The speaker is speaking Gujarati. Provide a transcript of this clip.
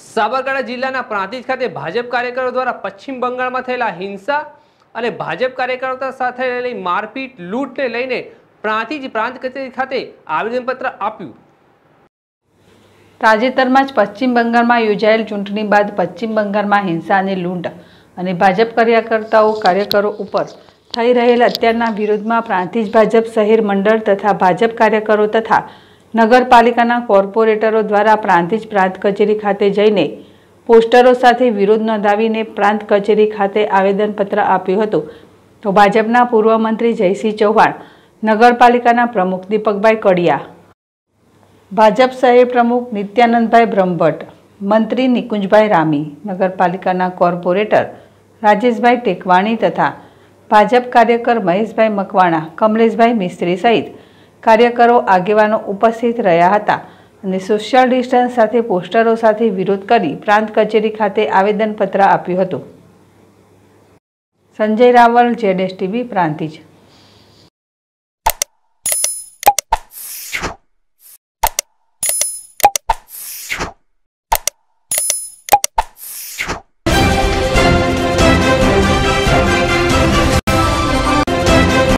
સાબરકાંઠા જિલ્લાના પ્રાંતિજ ખાતે ભાજપ કાર્યકરો દ્વારા પશ્ચિમ બંગાળમાં થયેલા હિંસા અને ભાજપ કાર્યકર્તા સાથે લઈ મારપીટ લૂંટને લઈને પ્રાંતિજ પ્રાંત કચેરી ખાતે આવેદનપત્ર આપ્યું તાજેતરમાં જ પશ્ચિમ બંગાળમાં યોજાયેલ ચૂંટણી બાદ પશ્ચિમ બંગાળમાં હિંસા અને લૂંટ અને ભાજપ કાર્યકર્તાઓ કાર્યકરો ઉપર થઈ રહેલ અત્યારના વિરોધમાં પ્રાંતિજ ભાજપ શહેર મંડળ તથા ભાજપ કાર્યકરો તથા નગરપાલિકાના કોર્પોરેટરો દ્વારા પ્રાંતિજ પ્રાંત કચેરી ખાતે જઈને પોસ્ટરો સાથે વિરોધ નોંધાવીને પ્રાંત કચેરી ખાતે આવેદનપત્ર આપ્યું હતું તો ભાજપના પૂર્વ મંત્રી જયસિંહ ચૌહાણ નગરપાલિકાના પ્રમુખ દીપકભાઈ કડિયા ભાજપ શહેર પ્રમુખ નિત્યાનંદભાઈ બ્રહ્મભટ્ટ મંત્રી નિકુંજભાઈ રામી નગરપાલિકાના કોર્પોરેટર રાજેશભાઈ ટેકવાણી તથા ભાજપ કાર્યકર મહેશભાઈ મકવાણા કમલેશભાઈ મિસ્ત્રી સહિત કાર્યકરો આગેવાનો ઉપસ્થિત રહ્યા હતા અને સોશિયલ ડિસ્ટન્સ સાથે પોસ્ટરો સાથે વિરોધ કરી પ્રાંત કચેરી ખાતે આવેદનપત્ર આપ્યું હતું સંજય રાવલ જેડએસ ટીવી પ્રાંતિજ